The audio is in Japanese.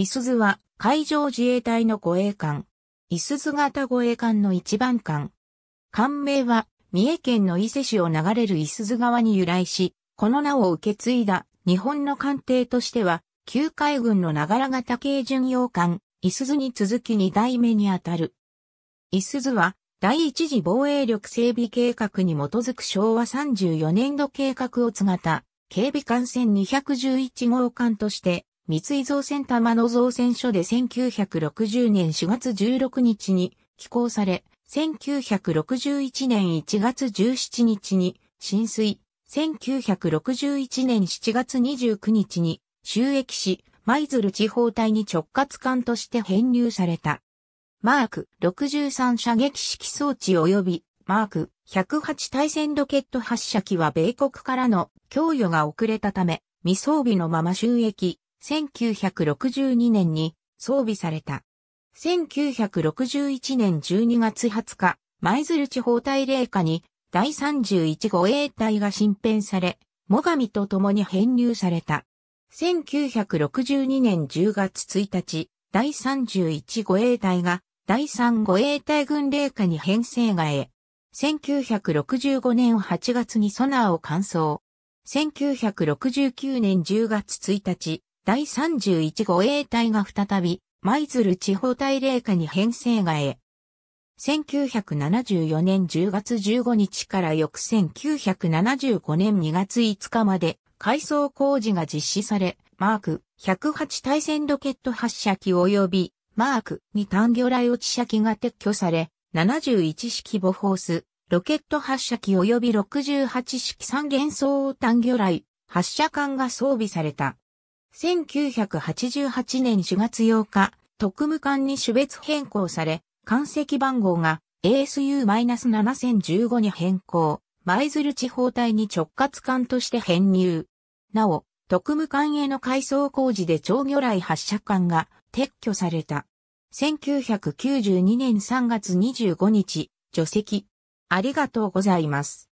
いすズは海上自衛隊の護衛艦。いすズ型護衛艦の一番艦。艦名は三重県の伊勢市を流れるいすズ川に由来し、この名を受け継いだ日本の艦艇としては、旧海軍の長良型軽巡洋艦、いすズに続き2代目にあたる。いすズは第一次防衛力整備計画に基づく昭和34年度計画を継がた、警備艦船211号艦として三井造船玉野造船所で1960年4月16日に寄港され、1961年1月17日に浸水、1961年7月29日に収益し、舞鶴地方隊に直轄艦として編入された。マーク63射撃式装置及びマーク108対戦ロケット発射機は米国からの供与が遅れたため、未装備のまま収益、1962年に装備された。1961年12月20日、舞鶴地方大霊下に第31護衛隊が新編され、最上と共に編入された。1962年10月1日、第31護衛隊が第3護衛隊軍霊下に編成がへ。1965年8月にソナーを完走。1969年10月1日、第31護衛隊が再び、舞鶴地方大霊下に編成がえ。1974年10月15日から翌1975年2月5日まで改装工事が実施され、マーク108対戦ロケット発射機及びマーク2単魚雷落ち射機が撤去され、71式ボフォース、ロケット発射機及び68式三元装単魚雷発射管が装備された。1988年4月8日、特務艦に種別変更され、艦籍番号が ASU-7015 に変更、舞鶴地方隊に直轄艦として編入。なお、特務艦への改装工事で長魚雷発射艦が撤去された。1992年3月25日、除籍。ありがとうございます。